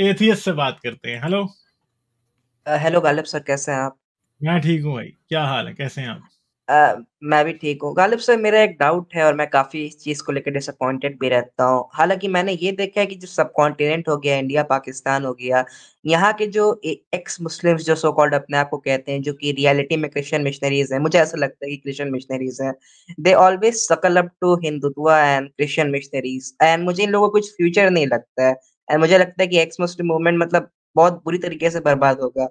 Atheist से बात करते हैं हेलो हेलो गालिब सर कैसे हैं आप मैं ठीक हूँ भाई क्या हाल है कैसे हैं आप Uh, मैं भी ठीक हूँ गालिब सर मेरा एक डाउट है और मैं काफ़ी इस चीज़ को लेकर डिसअपॉइंटेड भी रहता हूँ हालांकि मैंने ये देखा है कि जो सब कॉन्टिनेंट हो गया इंडिया पाकिस्तान हो गया यहाँ के जो एक्स मुस्लिम्स जो सो कॉल्ड अपने आप को कहते हैं जो कि रियलिटी में क्रिश्चियन मिशनरीज हैं मुझे ऐसा लगता है कि क्रिश्चियन मिशनरीज हैं they always suck up to Hindutva and Christian missionaries and मुझे इन लोगों को कुछ फ्यूचर नहीं लगता है एंड मुझे लगता है कि एक्स मुस्लिम मूवमेंट मतलब बहुत बुरी तरीके से बर्बाद होगा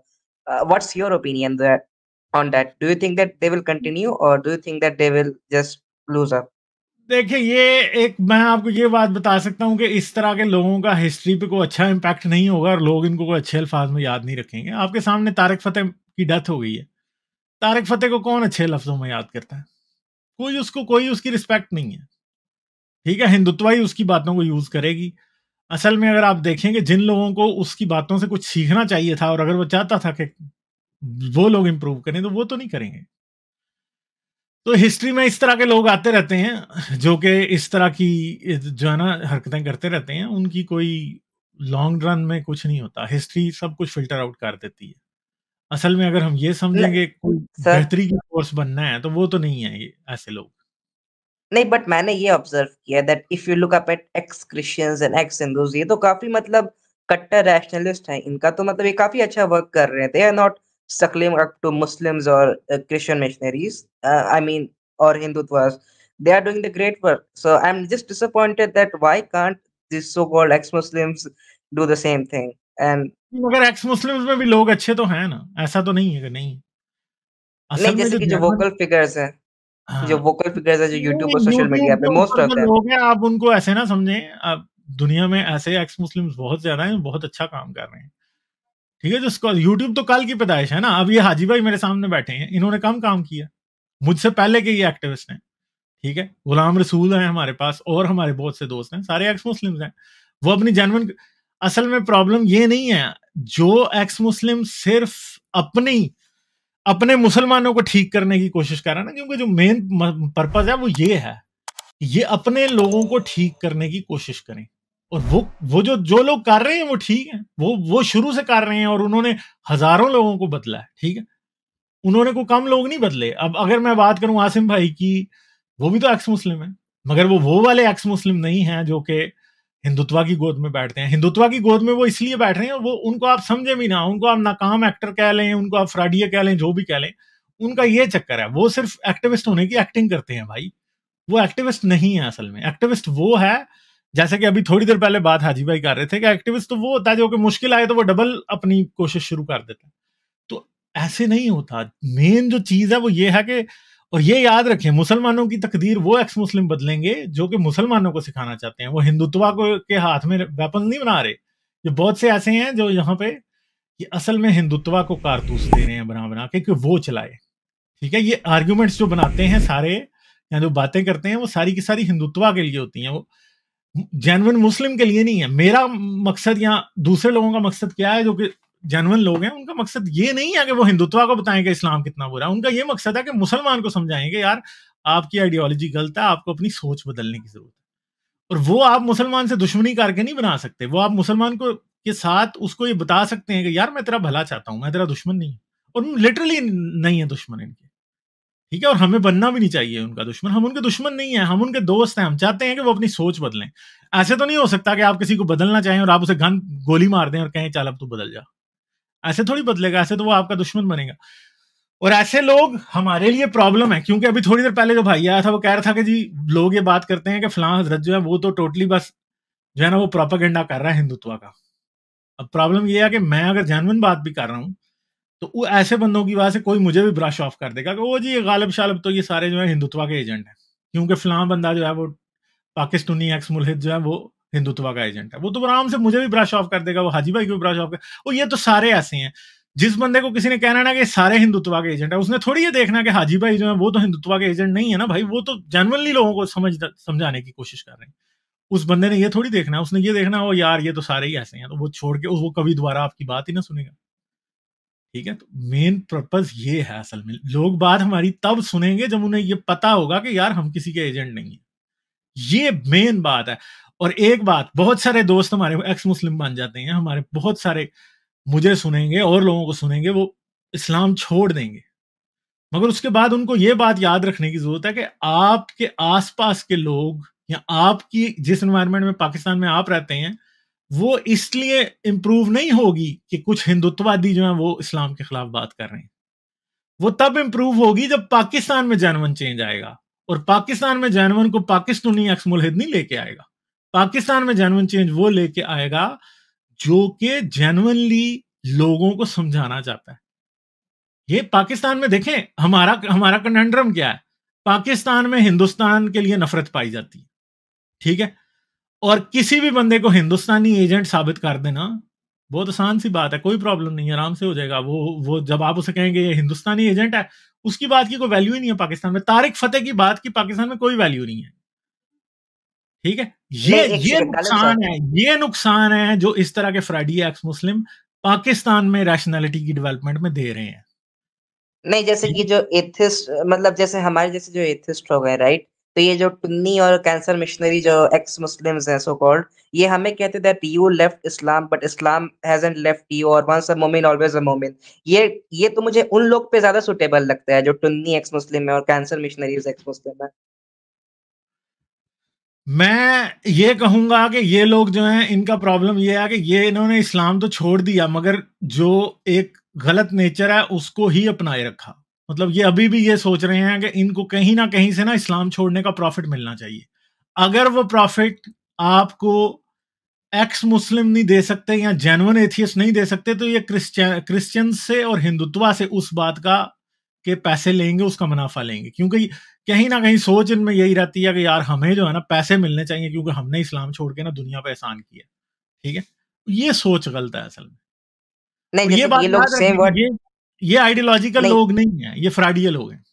what's your opinion that on that do you think that they will continue और do you think that they will just lose up देखिए ये एक मैं आपको ये बात बता सकता हूँ कि इस तरह के लोगों का हिस्ट्री पे कोई अच्छा इम्पैक्ट नहीं होगा और लोग इनको कोई अच्छे अल्फाज में याद नहीं रखेंगे आपके सामने तारक फतेह की डेथ हो गई है तारक फतेह को कौन अच्छे लफ्जों में याद करता है कोई उसको कोई उसकी रिस्पेक्ट नहीं है ठीक है हिंदुत्व ही उसकी बातों को यूज करेगी असल में अगर आप देखेंगे जिन लोगों को उसकी बातों से कुछ सीखना चाहिए था और अगर वो चाहता था कि वो लोग इम्प्रूव करें तो वो तो नहीं करेंगे तो हिस्ट्री में इस तरह के लोग आते रहते हैं जो कि इस तरह की जो है ना हरकतें करते रहते हैं उनकी कोई लॉन्ग रन में कुछ नहीं होता हिस्ट्री सब कुछ फिल्टर आउट कर देती है असल में अगर हम ये समझेंगे कोई बेहतरी का कोर्स बनना है तो वो तो नहीं है ये ऐसे लोग नहीं बट मैंने ये ऑब्जर्व किया that if you look up at ex Christians and ex Hindus ये तो काफी मतलब कट्टर रैशनलिस्ट हैं इनका तो मतलब ये काफी अच्छा वर्क कर रहे थे not sucking up to Muslims और क्रिश्चियन मिशनरीज आई मीन और Hindutva they are doing the great work so I am just disappointed that why can't this so called ex Muslims do the same thing and मगर ex Muslims में भी लोग अच्छे तो हैं ना ऐसा तो नहीं है कि नहीं असल नहीं, में जैसे जो वोकल फिगर्स हैं जो वोकल फिगर्स है जो यूट्यूब और सोशल मीडिया पे मोस्ट ऑफ लोग हैं आप उनको ऐसे ना समझें आप दुनिया में ऐसे एक्स मुस्लिम्स बहुत ज्यादा हैं बहुत अच्छा काम कर रहे हैं ठीक है जो यूट्यूब तो कल की पैदाइश है ना अब ये हाजी भाई मेरे सामने बैठे हैं इन्होंने कम काम किया मुझसे पहले के ये एक्टिविस्ट हैं ठीक है गुलाम रसूल हैं हमारे पास और हमारे बहुत से दोस्त हैं सारे एक्स मुस्लिम हैं वो अपनी जैनवन असल में प्रॉब्लम ये नहीं है जो एक्स मुस्लिम सिर्फ अपनी अपने मुसलमानों को ठीक करने की कोशिश कर रहा है ना क्योंकि जो मेन पर्पज है वो ये है ये अपने लोगों को ठीक करने की कोशिश करें और वो वो जो जो लोग कर रहे हैं वो ठीक है वो वो शुरू से कर रहे हैं और उन्होंने हजारों लोगों को बदला है ठीक है उन्होंने को कम लोग नहीं बदले अब अगर मैं बात करूं आसिम भाई की वो भी तो एक्स मुस्लिम है मगर वो वो वाले एक्स मुस्लिम नहीं है जो कि हिंदुत्वा की गोद में बैठते हैं हिंदुत्वा की गोद में वो इसलिए बैठ रहे हैं वो उनको आप समझे भी ना उनको आप नाकाम एक्टर कह लें उनको आप फ्राडिया कह लें जो भी कह लें उनका ये चक्कर है वो सिर्फ एक्टिविस्ट होने की एक्टिंग करते हैं भाई वो एक्टिविस्ट नहीं है असल में एक्टिविस्ट वो है जैसे कि अभी थोड़ी देर पहले बात हाजी भाई कर रहे थे कि एक्टिविस्ट तो वो होता है जो कि मुश्किल आए तो वो डबल अपनी कोशिश शुरू कर देता है तो ऐसे नहीं होता मेन जो चीज है वो ये है कि और ये याद रखें मुसलमानों की तकदीर वो एक्स मुस्लिम बदलेंगे जो कि मुसलमानों को सिखाना चाहते हैं वो हिंदुत्वा को के हाथ में वेपन नहीं बना रहे जो बहुत से ऐसे हैं जो यहाँ पे ये असल में हिंदुत्वा को कारतूस दे रहे हैं बना बना के कि वो चलाए ठीक है ये आर्ग्यूमेंट्स जो बनाते हैं सारे या जो बातें करते हैं वो सारी की सारी हिंदुत्वा के लिए होती हैं वो जैनवन मुस्लिम के लिए नहीं है मेरा मकसद या दूसरे लोगों का मकसद क्या है जो कि जेनवन लोग हैं उनका मकसद ये नहीं है कि वो हिंदुत्व को बताएं कि इस्लाम कितना बुरा उनका ये मकसद है कि मुसलमान को समझाएं कि यार आपकी आइडियोलॉजी गलत है आपको अपनी सोच बदलने की जरूरत है और वो आप मुसलमान से दुश्मनी करके नहीं बना सकते वो आप मुसलमान को के साथ उसको ये बता सकते हैं कि यार मैं तेरा भला चाहता हूँ मैं तेरा दुश्मन नहीं है और लिटरली नहीं है दुश्मन इनके ठीक है और हमें बनना भी नहीं चाहिए उनका दुश्मन हम उनके दुश्मन नहीं है हम उनके दोस्त हैं हम चाहते हैं कि वो अपनी सोच बदलें ऐसे तो नहीं हो सकता कि आप किसी को बदलना चाहें और आप उसे गन गोली मार दें और कहें चल अब तू बदल जा ऐसे थोड़ी बदलेगा ऐसे तो वो आपका दुश्मन बनेगा और ऐसे लोग हमारे लिए प्रॉब्लम है क्योंकि अभी थोड़ी देर पहले जो भाई आया था वो कह रहा था कि जी लोग ये बात करते हैं कि फलां हजरत जो है वो तो टोटली बस जो है ना वो प्रोपागेंडा कर रहा है हिंदुत्व का अब प्रॉब्लम ये है कि मैं अगर जैनविन बात भी कर रहा हूँ तो वो ऐसे बंदों की वजह से कोई मुझे भी ब्रश ऑफ कर देगा कि वो जी ये गालिब शालब तो ये सारे जो है हिंदुत्व के एजेंट हैं क्योंकि फलां बंदा जो है वो पाकिस्तानी एक्स मुलहिद जो है वो हिंदुत्व का एजेंट है वो तो आराम से मुझे भी ब्रश ऑफ कर देगा वो हाजी भाई को भी ब्रश ऑफ कर वो ये तो सारे ऐसे हैं जिस बंदे को किसी ने कहना ना कि सारे हिंदुत्व के एजेंट है उसने थोड़ी ये देखना कि हाजी भाई जो है वो तो हिंदुत्व के एजेंट नहीं है ना भाई वो तो जनरली लोगों को समझ समझाने की कोशिश कर रहे हैं उस बंदे ने ये थोड़ी देखना उसने ये देखना हो यार ये तो सारे ही ऐसे हैं तो वो छोड़ के वो कभी दोबारा आपकी बात ही ना सुनेगा ठीक है तो मेन पर्पज ये है असल में लोग बात हमारी तब सुनेंगे जब उन्हें ये पता होगा कि यार हम किसी के एजेंट नहीं है ये मेन बात है और एक बात बहुत सारे दोस्त हमारे एक्स मुस्लिम बन जाते हैं हमारे बहुत सारे मुझे सुनेंगे और लोगों को सुनेंगे वो इस्लाम छोड़ देंगे मगर उसके बाद उनको ये बात याद रखने की जरूरत है कि आपके आसपास के लोग या आपकी जिस इन्वायरमेंट में पाकिस्तान में आप रहते हैं वो इसलिए इम्प्रूव नहीं होगी कि कुछ हिंदुत्ववादी जो है वो इस्लाम के खिलाफ बात कर रहे हैं वो तब इम्प्रूव होगी जब पाकिस्तान में जैनवन चेंज आएगा और पाकिस्तान में जैनवन को पाकिस्तानी अक्समुलहिद नहीं लेके आएगा पाकिस्तान में जेनुअन चेंज वो लेके आएगा जो कि जेनुअनली लोगों को समझाना चाहता है ये पाकिस्तान में देखें हमारा हमारा कंटेंड्रम क्या है पाकिस्तान में हिंदुस्तान के लिए नफरत पाई जाती है ठीक है और किसी भी बंदे को हिंदुस्तानी एजेंट साबित कर देना बहुत तो आसान सी बात है कोई प्रॉब्लम नहीं है आराम से हो जाएगा वो वो जब आप उसे कहेंगे ये हिंदुस्तानी एजेंट है उसकी बात की कोई वैल्यू ही नहीं है पाकिस्तान में तारिक फतेह की बात की पाकिस्तान में कोई वैल्यू नहीं है ठीक है ये ये नुकसान है ये नुकसान है जो इस तरह के फ्राइडी एक्स मुस्लिम पाकिस्तान में रैशनैलिटी की डेवलपमेंट में दे रहे हैं नहीं जैसे कि जो एथिस्ट मतलब जैसे हमारे जैसे जो एथिस्ट हो गए राइट तो ये जो टुन्नी और कैंसर मिशनरी जो एक्स मुस्लिम्स हैं सो कॉल्ड ये हमें कहते that you left Islam but Islam hasn't left you और वंस अ मोमिन ऑलवेज अ मोमिन ये ये तो मुझे उन लोग पे ज्यादा सुटेबल लगता है जो टुन्नी एक्स मुस्लिम है और कैंसर मिशनरीज एक्स मुस्लिम है मैं ये कहूंगा कि ये लोग जो हैं इनका प्रॉब्लम ये है कि ये इन्होंने इस्लाम तो छोड़ दिया मगर जो एक गलत नेचर है उसको ही अपनाए रखा मतलब ये अभी भी ये सोच रहे हैं कि इनको कहीं ना कहीं से ना इस्लाम छोड़ने का प्रॉफिट मिलना चाहिए अगर वो प्रॉफिट आपको एक्स मुस्लिम नहीं दे सकते या जेनवन एथियस नहीं दे सकते तो ये क्रिश्चियन से और हिंदुत्वा से उस बात का के पैसे लेंगे उसका मुनाफा लेंगे क्योंकि कहीं ना कहीं सोच इनमें यही रहती है कि यार हमें जो है ना पैसे मिलने चाहिए क्योंकि हमने इस्लाम छोड़ के ना दुनिया पर एहसान किया ठीक है ये सोच गलत है असल में नहीं ये बात ये लोग सेम वर्ड ये, ये आइडियोलॉजिकल लोग नहीं है ये फ्राइडियल लोग हैं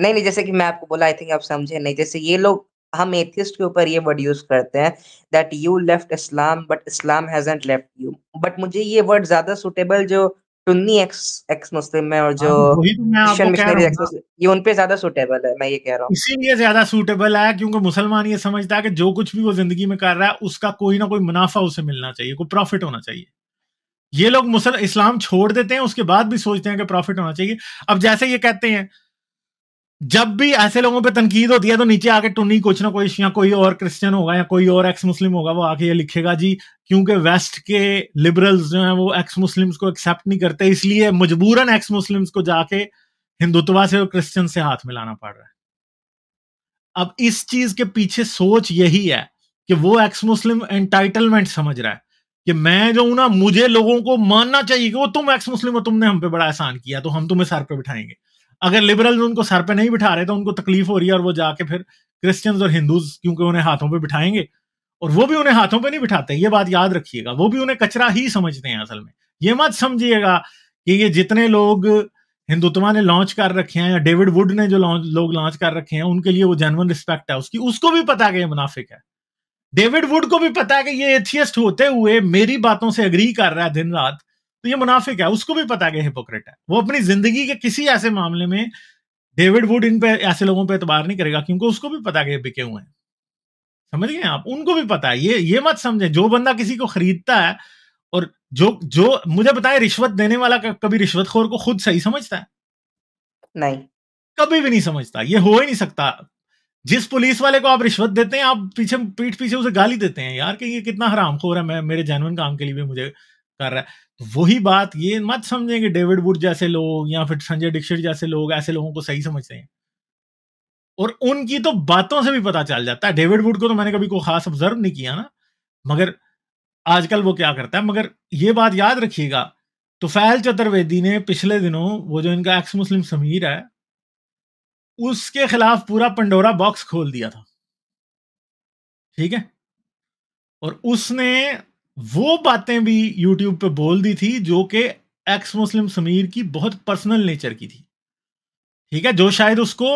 नहीं नहीं जैसे कि मैं आपको बोला आई थिंक आप समझे नहीं जैसे ये लोग हम एथिस्ट के ऊपर ये वर्ड यूज करते हैं that you left Islam but Islam hasn't left you but मुझे ये वर्ड ज्यादा सुटेबल जो टुन्नी एक्स एक्स मुस्लिम है और जो हाँ, तो ये उनपे ज्यादा सुटेबल है मैं ये कह रहा हूँ इसीलिए ज्यादा है क्योंकि मुसलमान ये समझता है कि जो कुछ भी वो जिंदगी में कर रहा है उसका कोई ना कोई मुनाफा उसे मिलना चाहिए कोई प्रॉफिट होना चाहिए ये लोग मुसल इस्लाम छोड़ देते हैं उसके बाद भी सोचते हैं कि प्रॉफिट होना चाहिए अब जैसे ये कहते हैं जब भी ऐसे लोगों पे तनकीद होती है तो नीचे आके टुनी कुछ ना कुछ या कोई और क्रिश्चियन होगा या कोई और एक्स मुस्लिम होगा वो आके ये लिखेगा जी क्योंकि वेस्ट के लिबरल्स जो हैं वो एक्स मुस्लिम्स को एक्सेप्ट नहीं करते इसलिए मजबूरन एक्स मुस्लिम्स को जाके हिंदुत्वा से और क्रिश्चियन से हाथ मिलाना पड़ रहा है अब इस चीज के पीछे सोच यही है कि वो एक्स मुस्लिम एंटाइटलमेंट समझ रहा है कि मैं जो हूं ना मुझे लोगों को मानना चाहिए कि वो तुम एक्स मुस्लिम हो तुमने हम पे बड़ा एहसान किया तो हम तुम्हें सर पे बिठाएंगे अगर लिबरल उनको सर पे नहीं बिठा रहे तो उनको तकलीफ हो रही है और वो जाके फिर क्रिश्चियन और हिंदूज क्योंकि उन्हें हाथों पे बिठाएंगे और वो भी उन्हें हाथों पे नहीं बिठाते ये बात याद रखिएगा वो भी उन्हें कचरा ही समझते हैं असल में ये मत समझिएगा कि ये जितने लोग हिंदुत्वा ने लॉन्च कर रखे हैं या डेविड वुड ने जो लोग लॉन्च कर रखे हैं उनके लिए वो जेनवन रिस्पेक्ट है उसकी उसको भी पता है कि ये मुनाफिक है डेविड वुड को भी पता है कि ये एथियस्ट होते हुए मेरी बातों से अग्री कर रहा है दिन रात तो ये मुनाफिक है उसको भी पता है हिपोक्रेट है वो अपनी जिंदगी के किसी ऐसे मामले में डेविड वुड इन पे ऐसे लोगों पे एतबार नहीं करेगा क्योंकि उसको भी पता कि बिके हुए हैं समझ गए आप उनको भी पता है ये ये मत समझे जो बंदा किसी को खरीदता है और जो जो मुझे बताए रिश्वत देने वाला कभी रिश्वतखोर को खुद सही समझता है नहीं कभी भी नहीं समझता ये हो ही नहीं सकता जिस पुलिस वाले को आप रिश्वत देते हैं आप पीछे पीठ पीछे उसे गाली देते हैं यार कि ये कितना हराम खोर है मैं मेरे जैनवन काम के लिए भी मुझे कर रहा है तो वही बात ये मत समझें कि डेविड वुड जैसे लोग या फिर संजय दीक्षित जैसे लोग ऐसे लोगों को सही समझते हैं और उनकी तो बातों से भी पता चल जाता है डेविड वुड को तो मैंने कभी कोई खास ऑब्जर्व नहीं किया ना मगर आजकल वो क्या करता है मगर ये बात याद रखिएगा तो फैल चतुर्वेदी ने पिछले दिनों वो जो इनका एक्स मुस्लिम समीर है उसके खिलाफ पूरा पंडोरा बॉक्स खोल दिया था ठीक है और उसने वो बातें भी यूट्यूब पे बोल दी थी जो कि एक्स मुस्लिम समीर की बहुत पर्सनल नेचर की थी ठीक है जो शायद उसको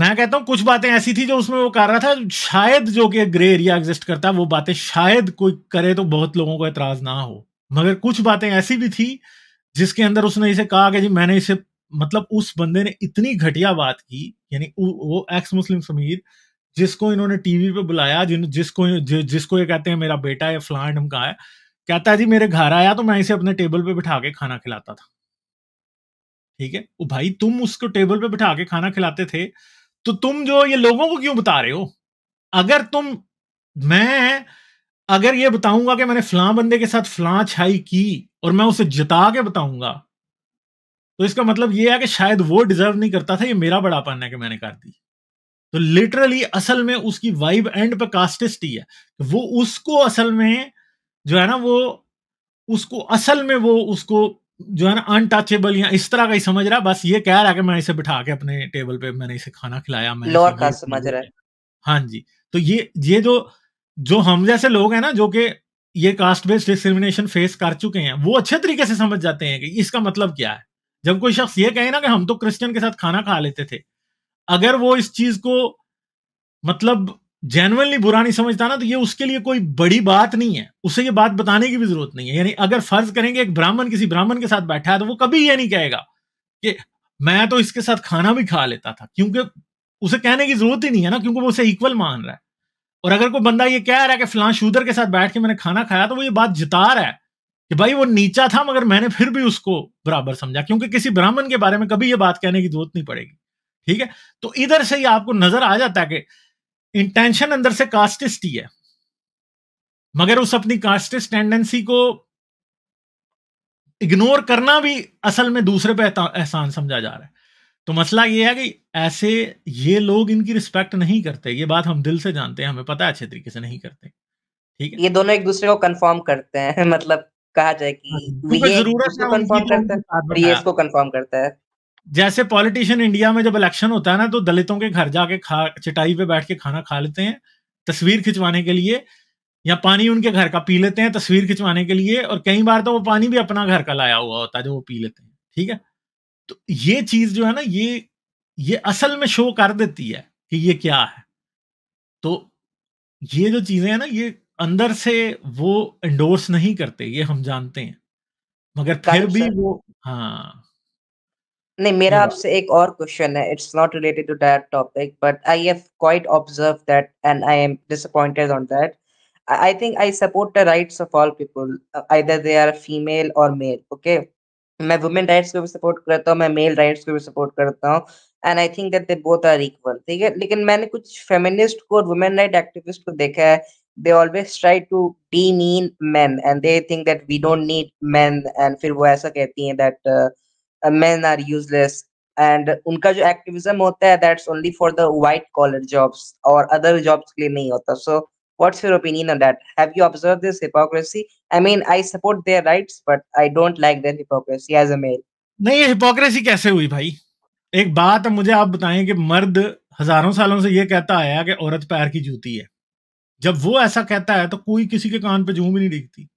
मैं कहता हूं कुछ बातें ऐसी थी जो उसमें वो कर रहा था शायद जो कि ग्रे एरिया एग्जिस्ट करता वो बातें शायद कोई करे तो बहुत लोगों को एतराज ना हो मगर कुछ बातें ऐसी भी थी जिसके अंदर उसने इसे कहा कि जी मैंने इसे मतलब उस बंदे ने इतनी घटिया बात की यानी वो एक्स मुस्लिम समीर जिसको इन्होंने टीवी पे बुलाया जिन जिसको जि, जिसको ये कहते हैं मेरा बेटा है फ्लान ढमका है कहता है जी मेरे घर आया तो मैं इसे अपने टेबल पे बिठा के खाना खिलाता था ठीक है वो भाई तुम उसको टेबल पे बिठा के खाना खिलाते थे तो तुम जो ये लोगों को क्यों बता रहे हो अगर तुम मैं अगर ये बताऊंगा कि मैंने फ्लां बंदे के साथ फ्लां छाई की और मैं उसे जिता के बताऊंगा तो इसका मतलब ये है कि शायद वो डिजर्व नहीं करता था ये मेरा बड़ापन है कि मैंने कर दी तो लिटरली असल में उसकी वाइब एंड पे कास्टिस्ट ही है वो उसको असल में जो है ना वो उसको असल में वो उसको जो है ना अनटचेबल या इस तरह का ही समझ रहा है बस ये कह रहा है कि मैं इसे बिठा के अपने टेबल पे मैंने इसे खाना खिलाया मैं लोअर कास्ट समझ रहा है हाँ जी तो ये ये जो जो हम जैसे लोग हैं ना जो कि ये कास्ट बेस्ड डिस्क्रिमिनेशन फेस कर चुके हैं वो अच्छे तरीके से समझ जाते हैं कि इसका मतलब क्या है जब कोई शख्स ये कहे ना कि हम तो क्रिश्चियन के साथ खाना खा लेते थे अगर वो इस चीज को मतलब जेनवनली बुरा नहीं समझता ना तो ये उसके लिए कोई बड़ी बात नहीं है उसे ये बात बताने की भी जरूरत नहीं है यानी अगर फर्ज करेंगे एक ब्राह्मण किसी ब्राह्मण के साथ बैठा है तो वो कभी ये नहीं कहेगा कि मैं तो इसके साथ खाना भी खा लेता था क्योंकि उसे कहने की जरूरत ही नहीं है ना क्योंकि वो उसे इक्वल मान रहा है और अगर कोई बंदा ये कह रहा है कि फलां शूदर के साथ बैठ के मैंने खाना खाया तो वो ये बात जिता रहा है कि भाई वो नीचा था मगर मैंने फिर भी उसको बराबर समझा क्योंकि किसी ब्राह्मण के बारे में कभी ये बात कहने की जरूरत नहीं पड़ेगी ठीक है तो इधर से ही आपको नजर आ जाता है कि इंटेंशन अंदर से कास्टिस्ट ही है मगर उस अपनी कास्टिस्ट टेंडेंसी को इग्नोर करना भी असल में दूसरे पे एहसान समझा जा रहा है तो मसला ये है कि ऐसे ये लोग इनकी रिस्पेक्ट नहीं करते ये बात हम दिल से जानते हैं हमें पता है अच्छे तरीके से नहीं करते ठीक है ये दोनों एक दूसरे को कंफर्म करते हैं मतलब कहा जाए कि हाँ, तो ये इसको कंफर्म करता है ये हाँ। इसको कंफर्म करता है जैसे पॉलिटिशियन इंडिया में जब इलेक्शन होता है ना तो दलितों के घर जाके खा चटाई पे बैठ के खाना खा लेते हैं तस्वीर खिंचवाने के लिए या पानी उनके घर का पी लेते हैं तस्वीर खिंचवाने के लिए और कई बार तो वो पानी भी अपना घर का लाया हुआ होता है जो वो पी लेते हैं ठीक है तो ये चीज जो है ना ये ये असल में शो कर देती है कि ये क्या है तो ये जो चीजें हैं ना ये अंदर से वो एंडोर्स नहीं करते ये हम जानते हैं मगर फिर भी वो हाँ नहीं मेरा yeah. हाँ। आपसे एक और क्वेश्चन है it's not related to that topic but I have quite observe that and I am disappointed on that I think I support the rights of all people either they are female or male okay मैं women rights को भी support करता हूँ मैं mail rights को भी support करता हूँ and I think that they both are equal ठीक है लेकिन मैंने कुछ फेमिनिस्ट को और वुमेन राइट एक्टिविस्ट को देखा है they always try to demean man and they think that we don't need man and फिर वो ऐसा कहती हैं that men are useless and उनका जो एक्टिविज्म होता है that's only for the white collar jobs और अदर जॉब्स के लिए नहीं होता so what's your opinion on that have you observe this hypocrisy I mean I support their rights but I don't like there hypocrisy as a male नहीं ये hypocrisy कैसे हुई भाई एक बात मुझे आप बताएं कि मर्द हजारों सालों से ये कहता आया कि औरत पैर की जूती है जब वो ऐसा कहता है तो कोई किसी के कान पे जूं भी नहीं दिखती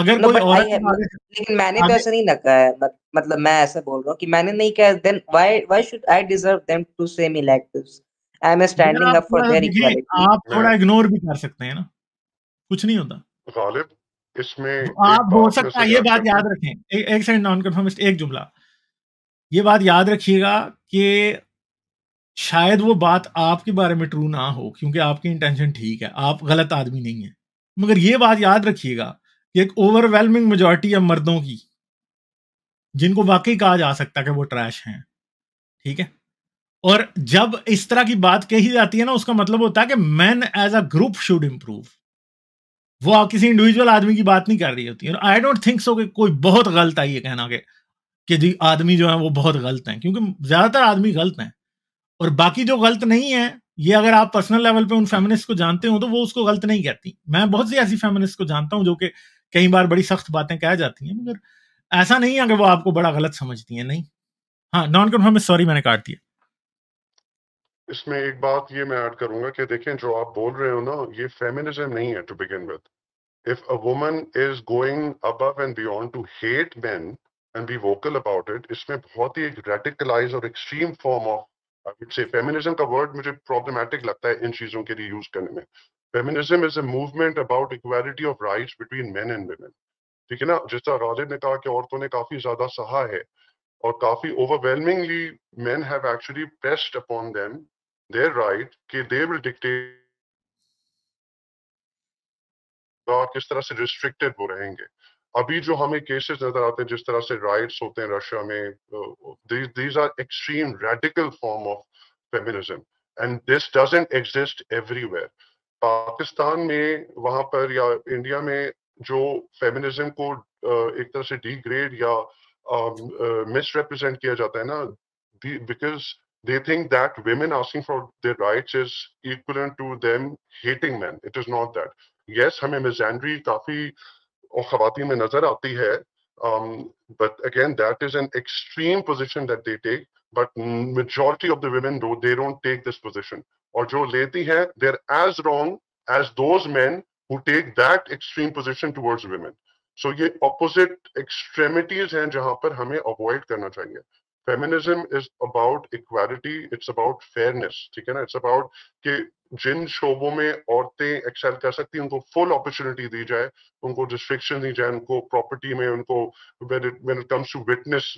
अगर no, मतलब कोई औरत लेकिन मैंने तो ऐसा नहीं लगा है मतलब मैं ऐसा बोल रहा हूँ कि मैंने नहीं कहा then why why should I deserve them to say me like this I am standing up for their equality आप थोड़ा इग्नोर भी कर सकते हैं ना कुछ नहीं होता गालिब इसमें आप हो सकता है ये बात याद रखें एक एक सेकंड नॉन कन्फर्मिस्ट एक जुमला ये बात याद रखिएगा कि शायद वो बात आपके बारे में ट्रू ना हो क्योंकि आपकी इंटेंशन ठीक है आप गलत आदमी नहीं है मगर ये बात याद रखिएगा एक ओवरवेलमिंग मेजोरिटी है मर्दों की जिनको वाकई कहा जा सकता है कि वो ट्रैश हैं ठीक है और जब इस तरह की बात कही जाती है ना उसका मतलब होता है कि man as a group should improve वो आप किसी इंडिविजुअल आदमी की बात नहीं कर रही होती है आई डोंट थिंक सो कि कोई बहुत गलत है ये कहना के कि जी आदमी जो है वो बहुत गलत हैं क्योंकि ज़्यादातर आदमी गलत हैं और बाकी जो गलत नहीं है ये अगर आप पर्सनल लेवल पे उन फेमिनिस्ट को जानते हो तो वो उसको गलत नहीं कहती मैं बहुत सी ऐसी फेमिनिस्ट को जानता हूँ जो कि कई बार बड़ी सख्त बातें कह जाती हैं मगर ऐसा नहीं है कि वो आपको बड़ा गलत समझती हैं नहीं हाँ नॉन कन्फर्म सॉरी मैंने काट दिया इसमें एक बात ये मैं ऐड करूंगा कि देखें जो आप बोल रहे हो ना ये फेमिनिज्म नहीं है to begin with if a woman is going above and beyond to hate men and be vocal about it इसमें बहुत ही एक रेडिकलाइज और एक्सट्रीम फॉर्म ऑफ फेमिनिज्म का वर्ड मुझे लगता है इन चीजों के लिए यूज करने में feminism is a movement about equality of rights between men and ठीक है ना जिस तरह राजे ने कहा कि औरतों ने काफी ज्यादा सहा है और काफी overwhelmingly men have actually pressed upon them their right कि दे विल डिक्टेट किस तरह से रिस्ट्रिक्टेड वो रहेंगे अभी जो हमें केसेस नजर आते हैं जिस तरह से राइट्स होते हैं रशिया में these are extreme radical form of feminism and this doesn't exist everywhere Pakistan में वहां पर या इंडिया में जो फेमिनिज्म को एक तरह से डिग्रेड या मिसरिप्रेजेंट किया जाता है ना because they think that women asking for their right is equal to them hating man it is not that yes हमें मिजेंड्री काफी और खातन में नजर आती है um, but again that is an extreme position that they take but majority of the women though they don't take this position or jo leti hai they're as wrong as those men who take that extreme position towards women so ye opposite extremities hain jahan par hame avoid karna chahiye feminism is about equality it's about fairness ठीक है ना it's about कि जिन शोबों में औरतें Excel कर सकती हैं उनको फुल अपॉर्चुनिटी दी जाए उनको रिस्ट्रिक्शन दी जाए उनको प्रॉपर्टी में उनको when it comes to witness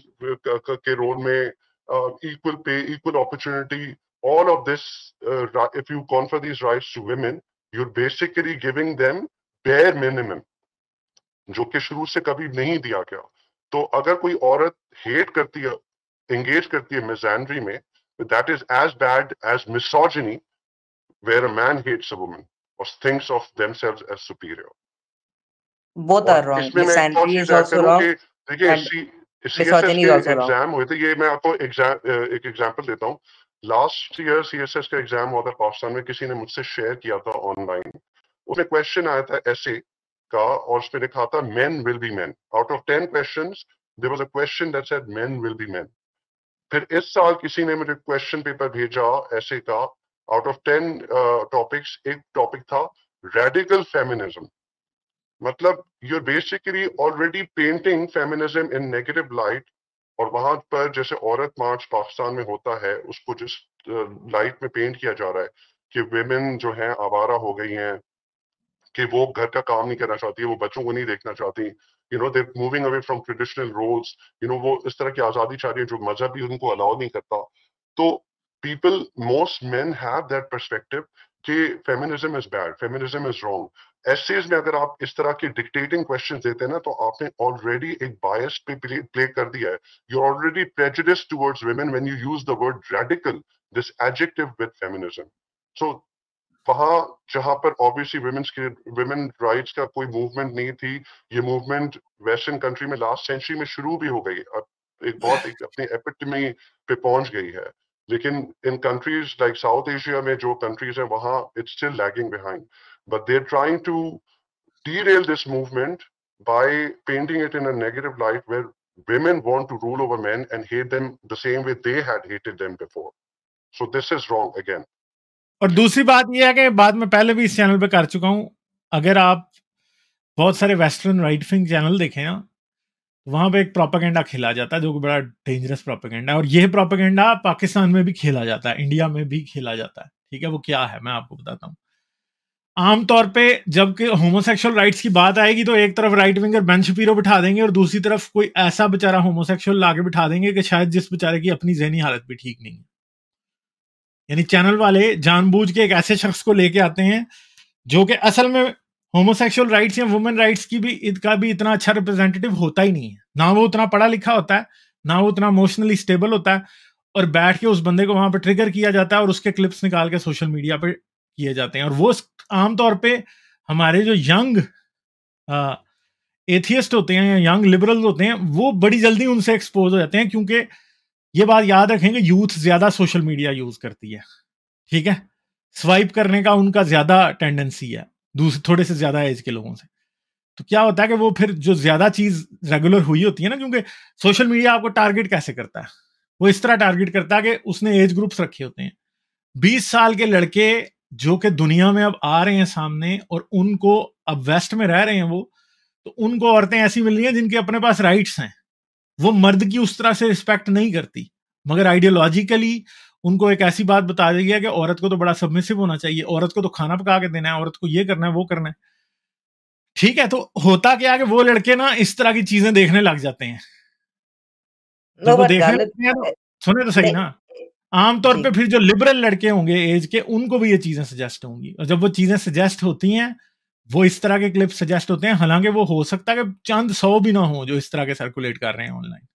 के रोल में equal pay equal opportunity all of this uh, if you this rights to women you are basically giving them bare minimum जो कि शुरू से कभी नहीं दिया गया तो अगर कोई औरत हेट करती है engage karti hai misandry mein but that is as bad as misogyny where a man hates a woman or thinks of themselves as superior both are wrong misandry is also wrong देखिए CSS के exam हुए थे ये मैं आपको exam एक example देता हूँ लास्ट ईयर सीएसएस का एग्जाम हुआ था पाकिस्तान में किसी ने मुझसे शेयर किया था ऑनलाइन उसमें क्वेश्चन आया था ऐसे का और उसमें लिखा था men will be men out of ten question there was a question that said men will be men फिर इस साल किसी ने मुझे क्वेश्चन पेपर भेजा ऐसे का आउट ऑफ टेन टॉपिक्स एक टॉपिक था रेडिकल फेमिनिज्म मतलब you're basically already painting feminism in negative light और वहां पर जैसे औरत मार्च पाकिस्तान में होता है उसको जिस लाइट uh, में पेंट किया जा रहा है कि वेमेन जो है आवारा हो गई हैं कि वो घर का काम नहीं करना चाहती वो बच्चों को नहीं देखना चाहती you know they're moving away from traditional roles you know वो इस तरह की आजादी चाह रही है जो मजहब भी उनको अलाउ नहीं करता तो people most man have that perspective कि feminism is bad feminism is wrong essays में अगर आप इस तरह के डिक्टेटिंग क्वेश्चन देते हैं ना तो आपने ऑलरेडी एक बायस पे प्ले कर दिया है you already prejudice towards women when you use the word radical this adjective with feminism so वहां जहां पर ऑब्वियसली वुमेन्स के वुमेन राइट्स का कोई मूवमेंट नहीं थी ये मूवमेंट वेस्टर्न कंट्री में लास्ट सेंचुरी में शुरू भी हो गई अब एक बहुत एक अपने एपिट पे पहुंच गई है लेकिन in countries like South Asia में जो कंट्रीज है वहां it's still lagging behind but they're trying to derail this movement by painting it in negative light where women want to rule over man and hate them the same way they had hated them before. So this is wrong और दूसरी बात यह है कि बाद में पहले भी इस चैनल पे कर चुका हूं अगर आप बहुत सारे वेस्टर्न राइट विंग चैनल देखे ना तो वहां पे एक प्रोपागेंडा खेला जाता है जो कि बड़ा डेंजरस प्रोपागेंडा है और यह प्रोपागेंडा पाकिस्तान में भी खेला जाता है इंडिया में भी खेला जाता है ठीक है वो क्या है मैं आपको बताता हूँ आमतौर पर जबकि होमोसेक्सुअल राइट्स की बात आएगी तो एक तरफ राइट विंगर बेंच पीरो बिठा देंगे और दूसरी तरफ कोई ऐसा बेचारा होमोसेक्सुअल लाके बिठा देंगे कि शायद जिस बेचारे की अपनी जहनी हालत भी ठीक नहीं है यानी चैनल वाले जानबूझ के एक ऐसे शख्स को लेके आते हैं जो कि असल में होमोसेक्सुअल राइट्स या वुमेन राइट्स की भी ईद का भी इतना अच्छा रिप्रेजेंटेटिव होता ही नहीं है ना वो उतना पढ़ा लिखा होता है ना वो उतना इमोशनली स्टेबल होता है और बैठ के उस बंदे को वहां पर ट्रिगर किया जाता है और उसके क्लिप्स निकाल के सोशल मीडिया पर किए जाते हैं और वो आमतौर पर हमारे जो यंग एथियस्ट होते हैं या यंग लिबरल होते हैं वो बड़ी जल्दी उनसे एक्सपोज हो जाते हैं क्योंकि ये बात याद रखेंगे यूथ ज्यादा सोशल मीडिया यूज करती है ठीक है स्वाइप करने का उनका ज्यादा टेंडेंसी है दूसरे थोड़े से ज्यादा एज के लोगों से तो क्या होता है कि वो फिर जो ज्यादा चीज रेगुलर हुई होती है ना क्योंकि सोशल मीडिया आपको टारगेट कैसे करता है वो इस तरह टारगेट करता है कि उसने एज ग्रुप्स रखे होते हैं बीस साल के लड़के जो कि दुनिया में अब आ रहे हैं सामने और उनको अब वेस्ट में रह रहे हैं वो तो उनको औरतें ऐसी मिल रही हैं जिनके अपने पास राइट्स हैं वो मर्द की उस तरह से रिस्पेक्ट नहीं करती मगर आइडियोलॉजिकली उनको एक ऐसी बात बता दी है कि औरत को तो बड़ा सबमिसिव होना चाहिए औरत को तो खाना पका के देना है औरत को ये करना है वो करना है ठीक है तो होता क्या कि वो लड़के ना इस तरह की चीजें देखने लग जाते हैं जब वो देखने लगते हैं सुने तो सही ना आमतौर पे फिर जो लिबरल लड़के होंगे एज के उनको भी ये चीजें सजेस्ट होंगी और जब वो चीजें सजेस्ट होती हैं वो इस तरह के क्लिप सजेस्ट होते हैं हालांकि वो हो सकता है कि चंद सौ भी ना हो जो इस तरह के सर्कुलेट कर रहे हैं ऑनलाइन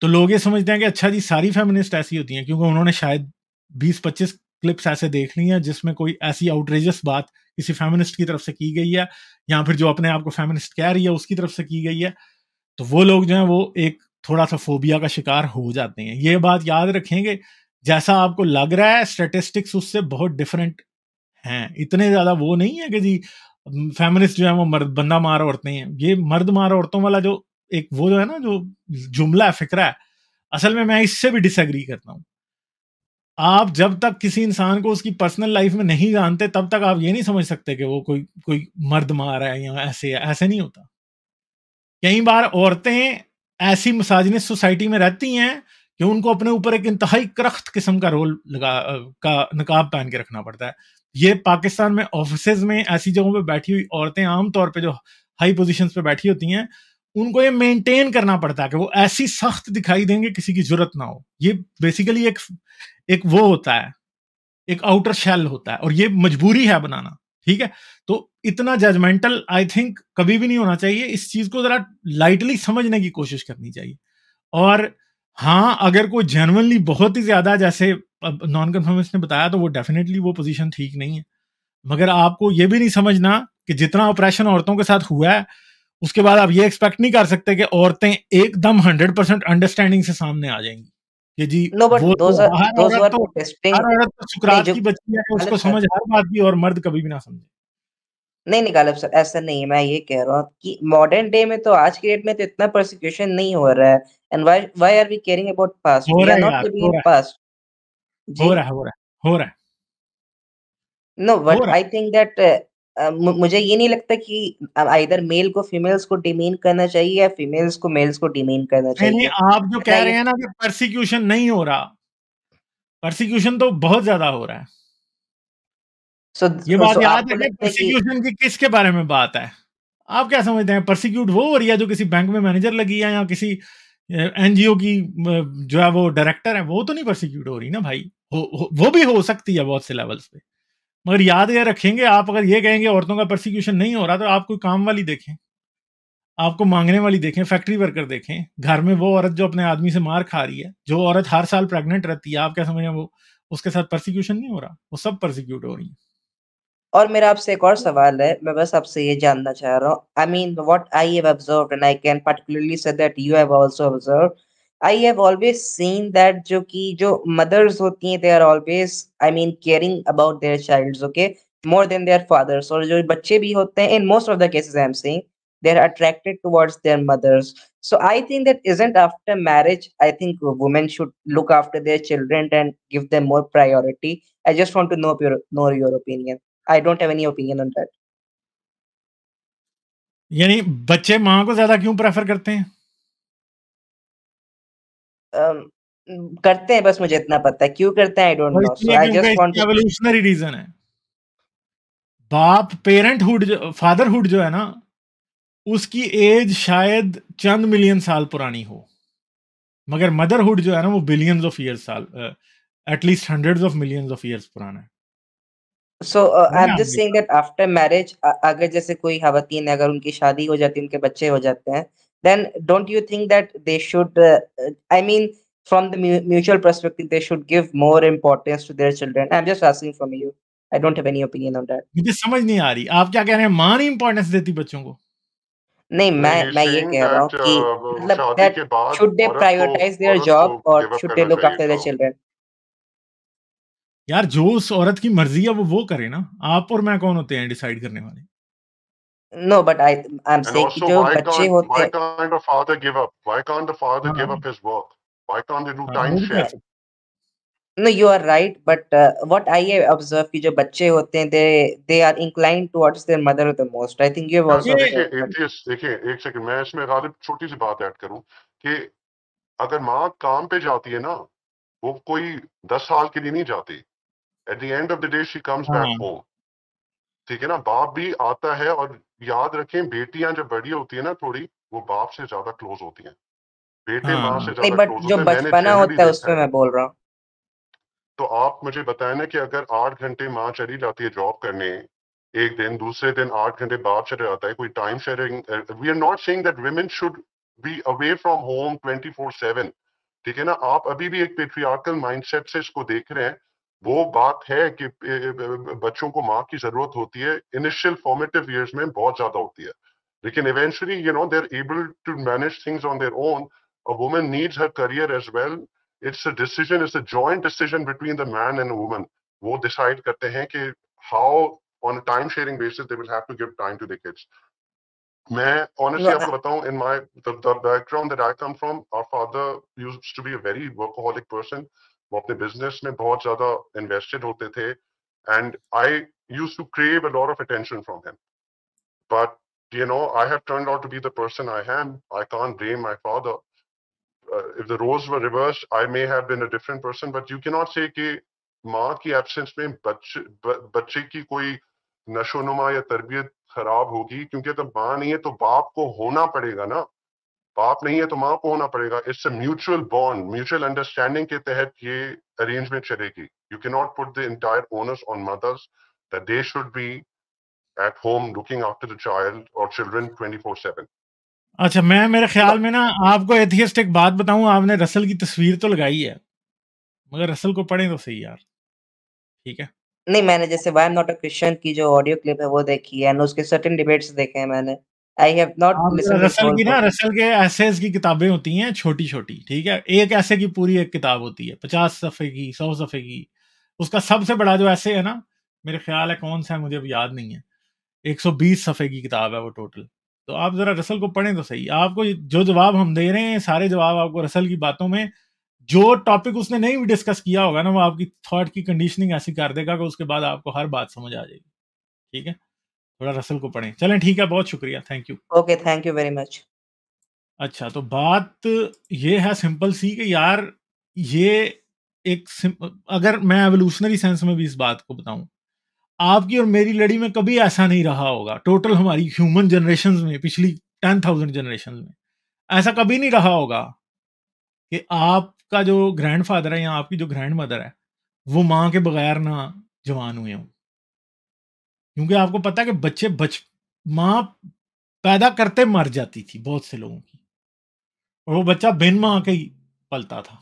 तो लोग ये समझते हैं कि अच्छा जी सारी फेमिनिस्ट ऐसी होती हैं क्योंकि उन्होंने शायद 20-25 क्लिप्स ऐसे देख ली हैं जिसमें कोई ऐसी आउटरेजस बात किसी फेमिनिस्ट की तरफ से की गई है या फिर जो अपने आप को फेमिनिस्ट कह रही है उसकी तरफ से की गई है तो वो लोग जो हैं वो एक थोड़ा सा फोबिया का शिकार हो जाते हैं ये बात याद रखेंगे जैसा आपको लग रहा है स्टेटिस्टिक्स उससे बहुत डिफरेंट हैं इतने ज्यादा वो नहीं है कि जी फेमिनिस्ट जो है वो मर्द बंदा मार औरतें हैं ये मर्द मार औरतों वाला जो एक वो जो है ना जो जुमला है फिक्रा है असल में मैं इससे भी डिसएग्री करता हूँ आप जब तक किसी इंसान को उसकी पर्सनल लाइफ में नहीं जानते तब तक आप ये नहीं समझ सकते कि वो कोई कोई मर्द मार है या ऐसे है ऐसे नहीं होता कई बार औरतें ऐसी मसाजनिस सोसाइटी में रहती हैं कि उनको अपने ऊपर एक इंतहाई करख्त किस्म का रोल लगा का नकाब पहन के रखना पड़ता है ये पाकिस्तान में ऑफिस में ऐसी जगहों पे बैठी हुई औरतें आमतौर पे जो हाई पोजीशंस पे बैठी होती हैं उनको ये मेंटेन करना पड़ता है कि वो ऐसी सख्त दिखाई देंगे किसी की जरूरत ना हो ये बेसिकली एक एक वो होता है एक आउटर शेल होता है और ये मजबूरी है बनाना ठीक है तो इतना जजमेंटल आई थिंक कभी भी नहीं होना चाहिए इस चीज को जरा लाइटली समझने की कोशिश करनी चाहिए और हाँ अगर कोई जेनवनली बहुत ही ज्यादा जैसे अब नॉन कन्फर्मिस्ट ने बताया तो वो डेफिनेटली वो पोजीशन ठीक नहीं है मगर आपको ये भी नहीं समझना कि जितना ऑपरेशन औरतों के साथ हुआ है उसके बाद आप ये एक्सपेक्ट नहीं कर सकते कि औरतें एकदम हंड्रेड परसेंट अंडरस्टैंडिंग से सामने आ जाएंगी कि जी no, वो तो तो तो उसको समझ हर बात की और मर्द कभी भी ना समझे नहीं नहीं गालिब सर ऐसा नहीं है मैं ये कह रहा हूँ कि मॉडर्न डे में तो आज के डेट में तो इतना प्रोसिक्यूशन नहीं हो रहा है and why why are we caring about past we are not living in past हो रहा है हो रहा है हो रहा है no but I think that मुझे ये नहीं लगता कि आइदर मेल को फीमेल्स को डिमीन करना चाहिए या फीमेल्स को मेल्स को डिमीन करना चाहिए नहीं आप जो कह रहे हैं ना कि परसिक्यूशन नहीं हो रहा परसिक्यूशन तो बहुत ज्यादा हो रहा है सो ये सो बात याद है परसिक्यूशन की किसके बारे में बात है आप क्या समझते हैं परसिक्यूट वो हो रही है जो किसी बैंक में मैनेजर लगी है या किसी एनजीओ की जो है वो डायरेक्टर है वो तो नहीं प्रोसिक्यूट हो रही ना भाई हो, हो, वो भी हो सकती है बहुत से लेवल्स पे मगर याद ये रखेंगे आप अगर ये कहेंगे औरतों का प्रोसिक्यूशन नहीं हो रहा तो आप कोई काम वाली देखें आपको मांगने वाली देखें फैक्ट्री वर्कर देखें घर में वो औरत जो अपने आदमी से मार खा रही है जो औरत हर साल प्रेग्नेंट रहती है आप क्या समझ रहे हैं वो उसके साथ प्रोसिक्यूशन नहीं हो रहा वो सब प्रोसिक्यूट हो रही है और मेरा आपसे एक और सवाल है मैं बस आपसे ये जानना चाह रहा हूँ I mean what I have observe and I can particularly say that you have also observe I have always seen that जो कि जो मदर्स होती हैं they are always I mean caring about their childs okay more than their fathers और जो बच्चे भी होते हैं in most of the cases I am seeing they are attracted towards their mothers so I think that isn't after marriage I think women should look after their children and give them more priority I just want to know your know your opinion I don't have any opinion on that यानी बच्चे माँ को ज्यादा क्यों prefer करते हैं um, करते हैं बस मुझे इतना पता है क्यों करते हैं I don't know I just want evolutionary reason है बाप पेरेंट हुड फादर हुड जो है ना उसकी एज शायद चंद मिलियन साल पुरानी हो मगर मदरहुड जो है ना वो बिलियंस ऑफ ईयर्स साल at least hundreds of millions of years पुराना है so I am just saying that after marriage अगर जैसे कोई हवातीन है अगर उनकी शादी हो जाती है उनके बच्चे हो जाते हैं then don't you think that they should I mean from the mutual perspective they should give more importance to their children i'm just asking from you i don't have any opinion on that मुझे समझ नहीं आ रही आप क्या कह रहे हैं मां नहीं इंपॉर्टेंस देती बच्चों को नहीं मैं मैं ये कह रहा हूँ कि uh, मतलब that should they prioritize their job or should they look after their children यार जो उस औरत की मर्जी है वो वो करे ना आप और मैं कौन होते हैं डिसाइड करने वाले no but I I am saying कि जो बच्चे होते हैं why can't the father give up why can't the father give up his work why can't they do time share no you are right but what I have observe कि जो बच्चे होते हैं they they are inclined towards their mother the most I think you have also देखिए एक second मैं इसमें غالب छोटी सी बात ऐड करूं कि अगर मां काम पे जाती है ना वो कोई दस साल के लिए नहीं जाती at the end of the day she comes back home ठीक है ना बाप भी आता है और याद रखें बेटियां जब बड़ी होती है ना थोड़ी वो बाप से ज्यादा क्लोज होती हैं बेटे हाँ। माँ से ज्यादा जो होता है उसमें मैं बोल रहा हूँ तो आप मुझे बताए ना कि अगर आठ घंटे माँ चली जाती है जॉब करने एक दिन दूसरे दिन आठ घंटे बाप चले जाता है कोई time sharing we are not saying that women should be away from home twenty four seven ठीक है ना आप अभी भी एक पेट्रियार्कल माइंडसेट से इसको देख रहे हैं वो बात है कि बच्चों को माँ की जरूरत होती है इनिशियल फॉर्मेटिव ईयर्स में बहुत ज्यादा होती है लेकिन eventually you know they're able to manage things on their own a women needs her career as well it's a decision it's a joint decision between the man and women वो decide करते हैं कि how on time sharing basis they will have to give time to the kids मैं honestly आपको बताऊं in my the background that I come from our father used to be a very workaholic person वो अपने business में बहुत ज्यादा invested होते थे and I use to crave a lot of attention from him but you know, I have turned out to be the person I am. I can't blame my father. Uh, if the roles were reversed, I may have been a different person. But you cannot say कि माँ की absence में बच्चे ब, बच्चे की कोई नशोनुमा या तरबियत खराब होगी क्योंकि अगर माँ नहीं है तो बाप को होना पड़ेगा ना बाप नहीं है तो माँ को होना पड़ेगा it's a mutual bond mutual understanding के तहत ये अरेंजमेंट चलेगी you can not put the entire onus on mothers that they should be at home looking after the child और चिल्ड्रन 24/7 अच्छा मैं मेरे ख्याल में ना आपको एथियस्टिक बात बताऊं आपने रसल की तस्वीर तो लगाई है मगर रसल को पढ़े तो सही यार ठीक है नहीं मैंने जैसे why I'm not a Christian की जो ऑडियो क्लिप है वो देखी है उसके सर्टेन डिबेट्स देखे हैं मैंने आई हैव नॉट रसल की ना रसल के ऐसे की किताबें होती हैं छोटी छोटी ठीक है एक ऐसे की पूरी एक किताब होती है पचास सफ़े की सौ सफ़े की उसका सबसे बड़ा जो ऐसे है ना मेरे ख्याल है कौन सा है मुझे अब याद नहीं है 120 सफ़े की किताब है वो टोटल तो आप ज़रा रसल को पढ़ें तो सही आपको जो जवाब हम दे रहे हैं सारे जवाब आपको रसल की बातों में जो टॉपिक उसने नहीं भी डिस्कस किया होगा ना वो आपकी थॉट की कंडीशनिंग ऐसी कर देगा कि उसके बाद आपको हर बात समझ आ जाएगी ठीक है थोड़ा रसल को पढ़ें चलें ठीक है बहुत शुक्रिया thank you okay thank you very much अच्छा तो बात ये है सिंपल सी कि यार ये एक अगर मैं एवोल्यूशनरी सेंस में भी इस बात को बताऊं आपकी और मेरी लड़ी में कभी ऐसा नहीं रहा होगा टोटल हमारी ह्यूमन जनरेशन में पिछली टेन थाउजेंड जनरेशन में ऐसा कभी नहीं रहा होगा कि आपका जो फादर है या आपकी जो ग्रैंड मदर है वो माँ के बगैर ना जवान हुए हों क्योंकि आपको पता है कि बच्चे बच माँ पैदा करते मर जाती थी बहुत से लोगों की और वो बच्चा बिन माँ के ही पलता था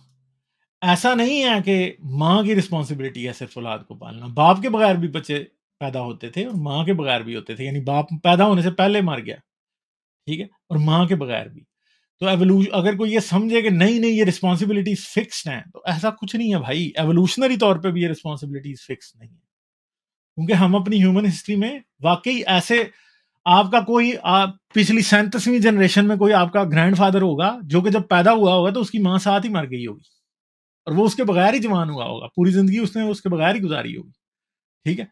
ऐसा नहीं है कि माँ की रिस्पॉन्सिबिलिटी है सिर्फ औलाद को पालना बाप के बगैर भी बच्चे पैदा होते थे और माँ के बगैर भी होते थे यानी बाप पैदा होने से पहले मर गया ठीक है और माँ के बगैर भी तो एवोल्यूशन अगर कोई ये समझे कि नहीं नहीं ये रिस्पॉन्सिबिलिटीज फिक्स्ड हैं तो ऐसा कुछ नहीं है भाई एवोल्यूशनरी तौर पर भी ये रिस्पॉन्सिबिलिटीज फिक्स नहीं है क्योंकि हम अपनी ह्यूमन हिस्ट्री में वाकई ऐसे आपका कोई आप पिछली सैंतीसवीं जनरेशन में कोई आपका ग्रैंडफादर होगा जो कि जब पैदा हुआ होगा तो उसकी माँ साथ ही मर गई होगी और वो उसके बगैर ही जवान हुआ होगा पूरी जिंदगी उसने उसके बगैर ही गुजारी होगी ठीक है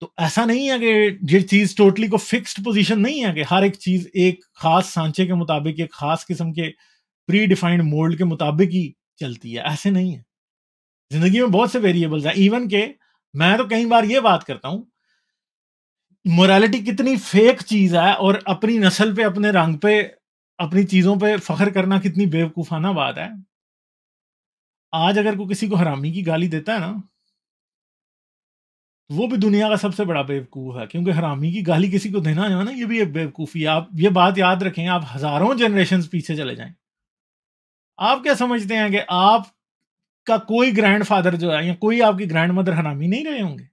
तो ऐसा नहीं है कि ये चीज टोटली को फिक्स्ड पोजीशन नहीं है कि हर एक चीज एक खास सांचे के मुताबिक एक खास किस्म के प्री डिफाइंड मोल्ड के मुताबिक ही चलती है ऐसे नहीं है जिंदगी में बहुत से वेरिएबल्स हैं इवन के मैं तो कई बार ये बात करता हूं मोरालिटी कितनी फेक चीज है और अपनी नस्ल पे अपने रंग पे अपनी चीजों पे फखर करना कितनी बेवकूफाना बात है आज अगर कोई किसी को हरामी की गाली देता है ना वो भी दुनिया का सबसे बड़ा बेवकूफ़ है क्योंकि हरामी की गाली किसी को देना जो है ना ये भी एक बेवकूफ़ी आप ये बात याद रखें आप हज़ारों जनरेशन पीछे चले जाएं आप क्या समझते हैं कि आप का कोई फादर जो है या कोई आपकी ग्रैंड मदर हरामी नहीं रहे होंगे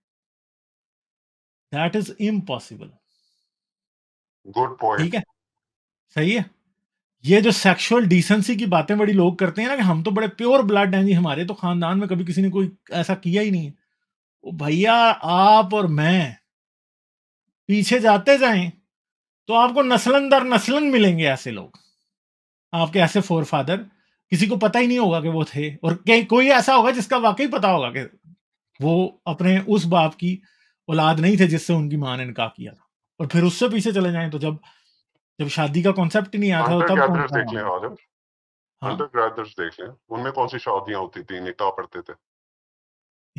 that is impossible good point ठीक है सही है ये जो सेक्सुअल डिसेंसी की बातें बड़ी लोग करते हैं ना कि हम तो बड़े प्योर ब्लड हैं जी हमारे तो खानदान में कभी किसी ने कोई ऐसा किया ही नहीं है वो भैया आप और मैं पीछे जाते जाएं तो आपको नस्लन दर नस्लन मिलेंगे ऐसे लोग आपके ऐसे फोर फादर किसी को पता ही नहीं होगा कि वो थे और कहीं कोई ऐसा होगा जिसका वाकई पता होगा कि वो अपने उस बाप की औलाद नहीं थे जिससे उनकी माँ ने निकाह किया था और फिर उससे पीछे चले जाएं तो जब जब शादी का कॉन्सेप्ट ही नहीं आता तो तब हाँ। देख लें उनमें कौन सी शादियां होती थी निकाह पढ़ते थे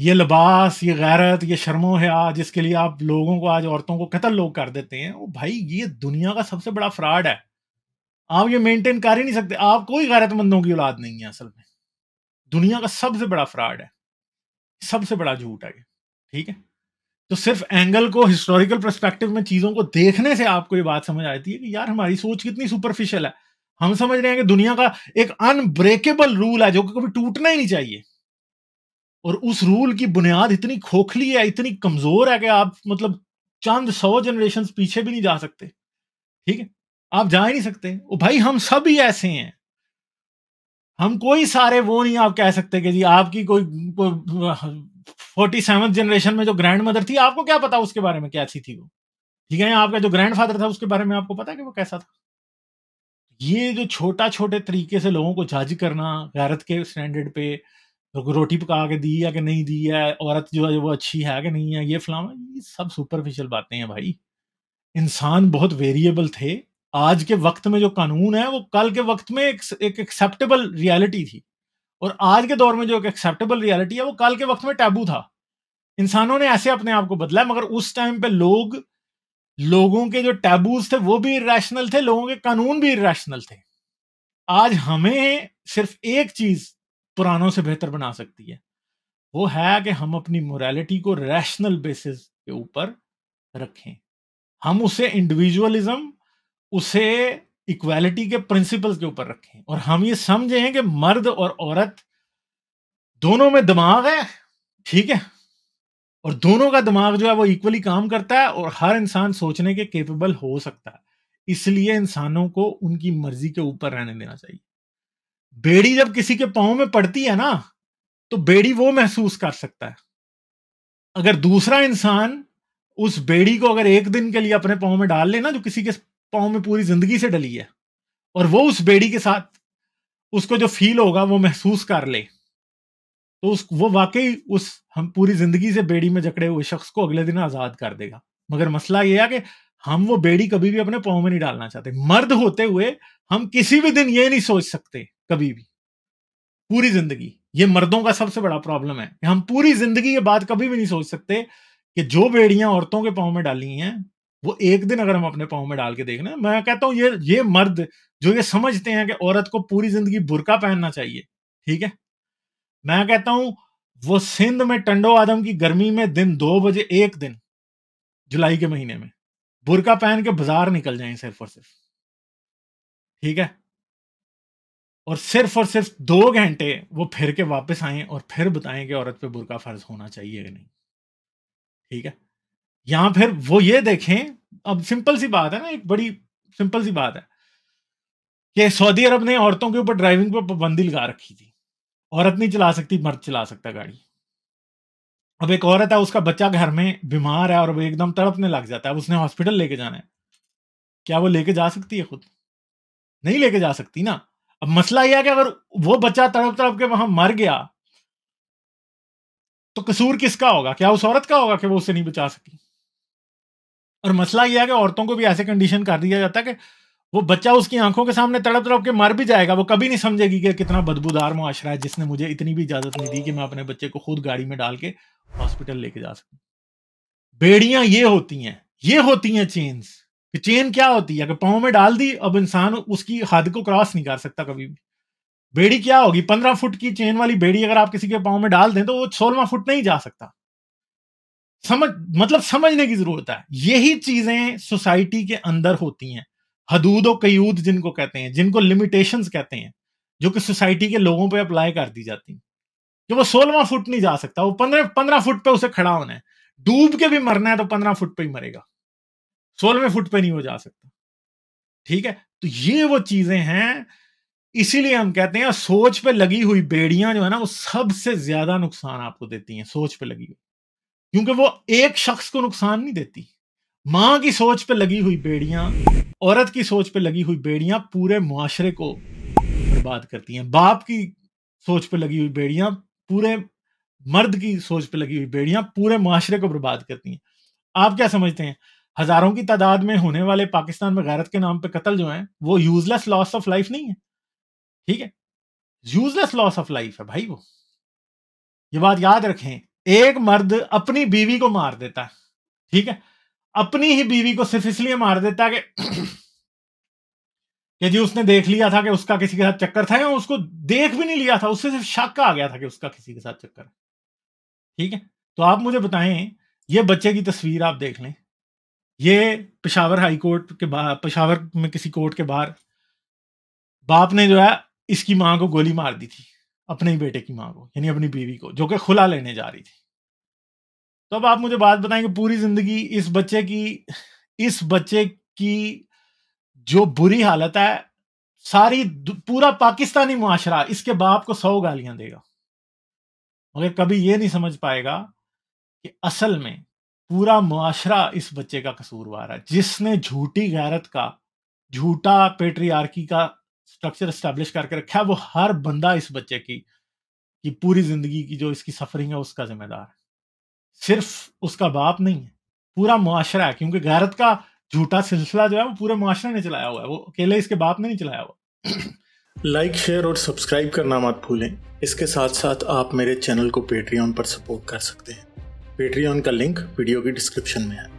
ये लिबास ये गैरत ये शर्मो है आज जिसके लिए आप लोगों को आज औरतों को कतल लोग कर देते हैं वो भाई ये दुनिया का सबसे बड़ा फ्रॉड है आप ये मेंटेन कर ही नहीं सकते आप कोई गैरतमंदों की औलाद नहीं है असल में दुनिया का सबसे बड़ा फ्रॉड है सबसे बड़ा झूठ है ये ठीक है तो सिर्फ एंगल को हिस्टोरिकल परस्पेक्टिव में चीज़ों को देखने से आपको ये बात समझ आती है कि यार हमारी सोच कितनी सुपरफिशियल है हम समझ रहे हैं कि दुनिया का एक अनब्रेकेबल रूल है जो कि कभी टूटना ही नहीं चाहिए और उस रूल की बुनियाद इतनी खोखली है इतनी कमजोर है कि आप मतलब चंद सौ जनरेशन पीछे भी नहीं जा सकते ठीक है आप जा ही नहीं सकते ओ भाई हम सब ही ऐसे हैं हम कोई सारे वो नहीं आप कह सकते कि जी आपकी कोई फोर्टी सेवन जनरेशन में जो ग्रैंड मदर थी आपको क्या पता उसके बारे में कैसी थी वो ठीक है आपका जो ग्रैंड फादर था उसके बारे में आपको पता है कि वो कैसा था ये जो छोटा छोटे तरीके से लोगों को जज करना गैरत के स्टैंडर्ड पे रोटी पका के दी है कि नहीं दी है औरत जो है वो अच्छी है कि नहीं है ये फलामा ये सब सुपरफिशियल बातें हैं भाई इंसान बहुत वेरिएबल थे आज के वक्त में जो कानून है वो कल के वक्त में एक एक एक्सेप्टेबल रियलिटी थी और आज के दौर में जो एक एक्सेप्टेबल रियलिटी है वो कल के वक्त में टैबू था इंसानों ने ऐसे अपने आप को बदला मगर उस टाइम पे लोग लोगों के जो टैबूज थे वो भी इरेशनल थे लोगों के कानून भी इरेशनल थे आज हमें सिर्फ एक चीज पुरानों से बेहतर बना सकती है वो है कि हम अपनी मोरालिटी को रैशनल बेसिस के ऊपर रखें हम उसे इंडिविजुअलिज्म उसे इक्वालिटी के प्रिंसिपल्स के ऊपर रखें और हम ये समझे हैं कि मर्द और औरत दोनों में दिमाग है ठीक है और दोनों का दिमाग जो है वो इक्वली काम करता है और हर इंसान सोचने के कैपेबल हो सकता है इसलिए इंसानों को उनकी मर्जी के ऊपर रहने देना चाहिए बेड़ी जब किसी के पाँव में पड़ती है ना तो बेड़ी वो महसूस कर सकता है अगर दूसरा इंसान उस बेड़ी को अगर एक दिन के लिए अपने पाओ में डाल लेना जो किसी के पाँव में पूरी जिंदगी से डली है और वो उस बेड़ी के साथ उसको जो फील होगा वो महसूस कर ले तो उस वो वाकई उस हम पूरी जिंदगी से बेड़ी में जकड़े हुए शख्स को अगले दिन आजाद कर देगा मगर मसला यह है कि हम वो बेड़ी कभी भी अपने पाँव में नहीं डालना चाहते मर्द होते हुए हम किसी भी दिन ये नहीं सोच सकते कभी भी पूरी जिंदगी ये मर्दों का सबसे बड़ा प्रॉब्लम है हम पूरी जिंदगी ये बात कभी भी नहीं सोच सकते कि जो बेड़ियां औरतों के पाँव में डाली हैं वो एक दिन अगर हम अपने पाओ में डाल के देख लें मैं कहता हूँ ये ये मर्द जो ये समझते हैं कि औरत को पूरी जिंदगी बुरका पहनना चाहिए ठीक है मैं कहता हूं वो सिंध में टंडो आदम की गर्मी में दिन दो बजे एक दिन जुलाई के महीने में बुरका पहन के बाजार निकल जाए सिर्फ और सिर्फ ठीक है और सिर्फ और सिर्फ दो घंटे वो फिर के वापस आए और फिर बताएं कि औरत पे बुरका फर्ज होना चाहिए कि नहीं ठीक है या फिर वो ये देखें अब सिंपल सी बात है ना एक बड़ी सिंपल सी बात है कि सऊदी अरब ने औरतों के ऊपर ड्राइविंग पर पाबंदी लगा रखी थी औरत नहीं चला सकती मर्द चला सकता गाड़ी अब एक औरत है उसका बच्चा घर में बीमार है और वो एकदम तड़पने लग जाता है अब उसने हॉस्पिटल लेके जाना है क्या वो लेके जा सकती है खुद नहीं लेके जा सकती ना अब मसला यह है कि अगर वो बच्चा तड़प तड़प के वहां मर गया तो कसूर किसका होगा क्या उस औरत का होगा कि वो उसे नहीं बचा सकी और मसला यह है कि औरतों को भी ऐसे कंडीशन कर दिया जाता है कि वो बच्चा उसकी आंखों के सामने तड़प तड़प के मर भी जाएगा वो कभी नहीं समझेगी कि कितना बदबूदार मुआशरा है जिसने मुझे इतनी भी इजाज़त नहीं दी कि मैं अपने बच्चे को खुद गाड़ी में डाल के हॉस्पिटल लेके जा सकूं बेड़ियाँ ये होती हैं ये होती हैं चेन्स कि चेन क्या होती है अगर पाओ में डाल दी अब इंसान उसकी हद को क्रॉस नहीं कर सकता कभी भी बेड़ी क्या होगी पंद्रह फुट की चेन वाली बेड़ी अगर आप किसी के पाओ में डाल दें तो वो सोलवा फुट नहीं जा सकता समझ मतलब समझने की जरूरत है यही चीजें सोसाइटी के अंदर होती हैं हदूद और कयूद जिनको कहते हैं जिनको लिमिटेशन कहते हैं जो कि सोसाइटी के लोगों पर अप्लाई कर दी जाती है कि वो सोलवा फुट नहीं जा सकता वो पंद्रह पंद्रह फुट पे उसे खड़ा होना है डूब के भी मरना है तो पंद्रह फुट पे ही मरेगा सोलहवें फुट पे नहीं वो जा सकता ठीक है तो ये वो चीजें हैं इसीलिए हम कहते हैं सोच पे लगी हुई बेड़ियां जो है ना वो सबसे ज्यादा नुकसान आपको देती हैं सोच पे लगी हुई क्योंकि वो एक शख्स को नुकसान नहीं देती माँ की सोच पे लगी हुई बेड़ियां औरत की सोच पे लगी हुई बेड़ियां पूरे मुआरे को बर्बाद करती हैं बाप की सोच पे लगी हुई बेड़ियां पूरे मर्द की सोच पे लगी हुई बेड़ियां पूरे मुआरे को बर्बाद करती हैं आप क्या समझते हैं हजारों की तादाद में होने वाले पाकिस्तान में गैरत के नाम पे कत्ल जो है वो यूजलेस लॉस ऑफ लाइफ नहीं है ठीक है यूजलेस लॉस ऑफ लाइफ है भाई वो ये बात याद रखें एक मर्द अपनी बीवी को मार देता है ठीक है अपनी ही बीवी को सिर्फ इसलिए मार देता है कि कि जी उसने देख लिया था कि उसका किसी के साथ चक्कर था या उसको देख भी नहीं लिया था उससे सिर्फ शक आ गया था कि उसका किसी के साथ चक्कर है ठीक है तो आप मुझे बताएं ये बच्चे की तस्वीर आप देख लें ये पेशावर हाई कोर्ट के बाहर पेशावर में किसी कोर्ट के बाहर बाप ने जो है इसकी मां को गोली मार दी थी अपने ही बेटे की माँ को यानी अपनी बीवी को जो कि खुला लेने जा रही थी तो अब आप मुझे बात बताएं कि पूरी जिंदगी इस बच्चे की इस बच्चे की जो बुरी हालत है सारी पूरा पाकिस्तानी मुआशरा इसके बाप को सौ गालियां देगा मगर कभी ये नहीं समझ पाएगा कि असल में पूरा मुआशरा इस बच्चे का कसूरवार है जिसने झूठी गैरत का झूठा पेट्रियार्की का स्ट्रक्चर स्टैब्लिश करके रखा है वो हर बंदा इस बच्चे की कि पूरी जिंदगी की जो इसकी सफरिंग है उसका जिम्मेदार है सिर्फ उसका बाप नहीं है पूरा मुआशरा है क्योंकि गैरत का झूठा सिलसिला जो है वो पूरे मुआशरे ने चलाया हुआ है वो अकेले इसके बाप ने नहीं चलाया हुआ लाइक शेयर और सब्सक्राइब करना मत भूलें इसके साथ साथ आप मेरे चैनल को पेट्रियन पर सपोर्ट कर सकते हैं पेट्रियन का लिंक वीडियो की डिस्क्रिप्शन में है